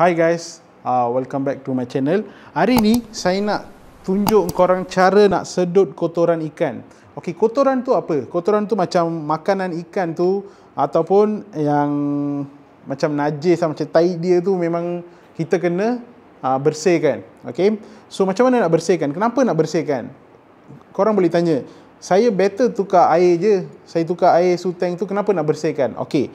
Hi guys, uh, welcome back to my channel. Hari ni saya nak tunjuk korang cara nak sedut kotoran ikan. Okey, kotoran tu apa? Kotoran tu macam makanan ikan tu ataupun yang macam najis lah, macam tai dia tu memang kita kena uh, bersihkan. Okey. So macam mana nak bersihkan? Kenapa nak bersihkan? Korang boleh tanya. Saya better tukar air je. Saya tukar air suteng tu kenapa nak bersihkan? Okey.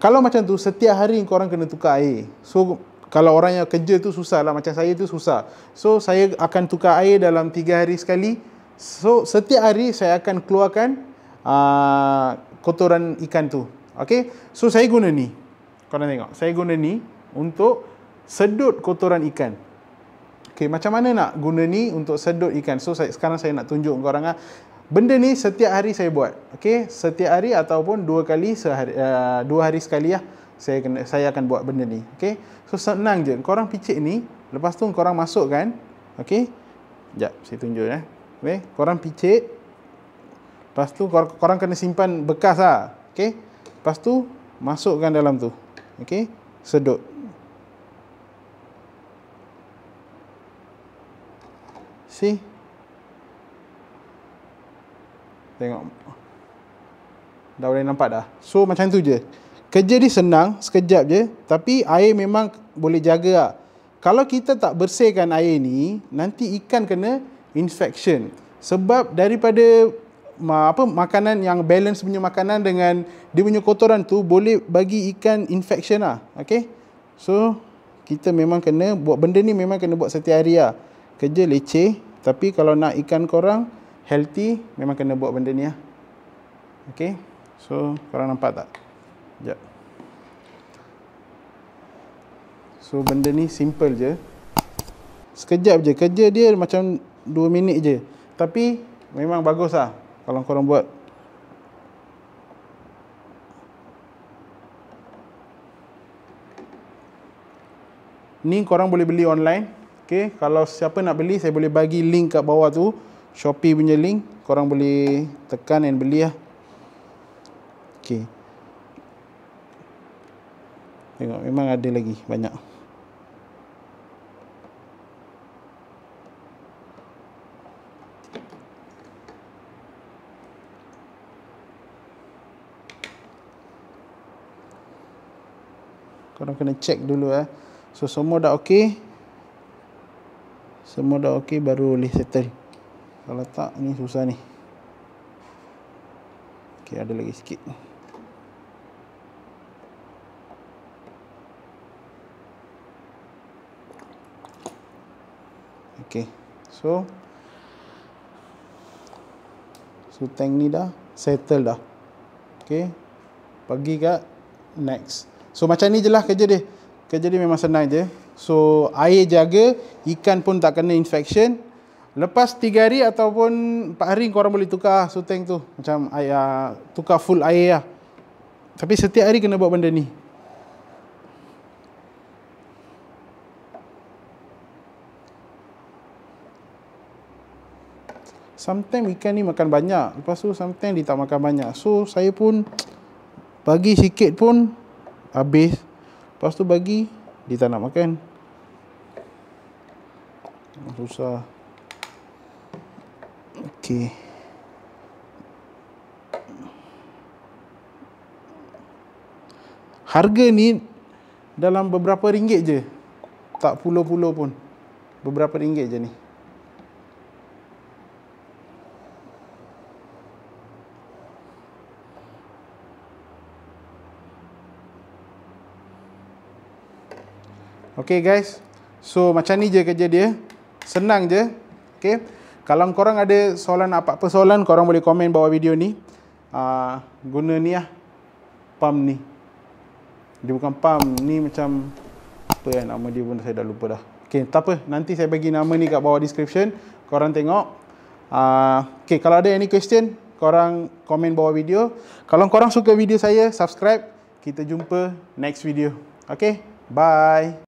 Kalau macam tu setiap hari korang kena tukar air. So kalau orang yang kerja tu susah lah macam saya tu susah so saya akan tukar air dalam 3 hari sekali so setiap hari saya akan keluarkan uh, kotoran ikan tu Okay, so saya guna ni korang tengok saya guna ni untuk sedut kotoran ikan Okay, macam mana nak guna ni untuk sedut ikan so saya, sekarang saya nak tunjuk korang lah Benda ni setiap hari saya buat. Okey, setiap hari ataupun dua kali sehari uh, dua hari sekali lah. Ya saya kena, saya akan buat benda ni. Okey. So senang je. Kau orang picit ni, lepas tu kau orang masukkan. Okey. Sekejap, saya tunjuk eh. Okey, kau orang picit. Lepas tu kau orang kena simpan bekas ah. Okey. Lepas tu masukkan dalam tu. Okey. Sedut. Si. Tengok. Dah boleh nampak dah. So macam tu je. Kerja ni senang sekejap je tapi air memang boleh jaga lah. Kalau kita tak bersihkan air ni nanti ikan kena infection. Sebab daripada apa makanan yang balance punya makanan dengan dia punya kotoran tu boleh bagi ikan infection lah. Okay? So kita memang kena buat benda ni memang kena buat setiap hari lah. Kerja leceh tapi kalau nak ikan korang healthy memang kena buat benda ni lah. Okay? So korang nampak tak? Sekejap. So benda ni simple je. Sekejap je. Kerja dia macam 2 minit je. Tapi memang bagus lah kalau korang buat. Ni korang boleh beli online. Okay. Kalau siapa nak beli saya boleh bagi link kat bawah tu. Shopee punya link. Korang boleh tekan dan beli lah. Okay. Tengok memang ada lagi banyak. Korang kena check dulu eh. So semua dah okey. Semua dah okey baru boleh settle. Kalau tak ni susah ni. Okey ada lagi sikit. Okay. So, so tank ni dah settle dah. Okay. Pergi kat next. So, macam ni je lah kerja dia. Kerja dia memang senang je. So, air jaga, ikan pun tak kena infection. Lepas 3 hari ataupun 4 hari korang boleh tukar so tank tu. Macam air, ah, tukar full air lah. Tapi setiap hari kena buat benda ni. sometimes ikan ni makan banyak lepas tu sometimes dia tak makan banyak so saya pun bagi sikit pun habis lepas tu bagi dia tak nak makan susah ok harga ni dalam beberapa ringgit je tak puluh-puluh pun beberapa ringgit je ni Okay guys. So macam ni je kerja dia. Senang je. Okay. Kalau korang ada soalan apa-apa soalan, korang boleh komen bawah video ni. Uh, guna ni lah. Pump ni. Dia bukan pump. Ni macam apa ya nama dia pun saya dah lupa dah. Okay. Tak apa. Nanti saya bagi nama ni kat bawah description. Korang tengok. Uh, okay. Kalau ada any question, korang komen bawah video. Kalau korang suka video saya, subscribe. Kita jumpa next video. Okay. Bye.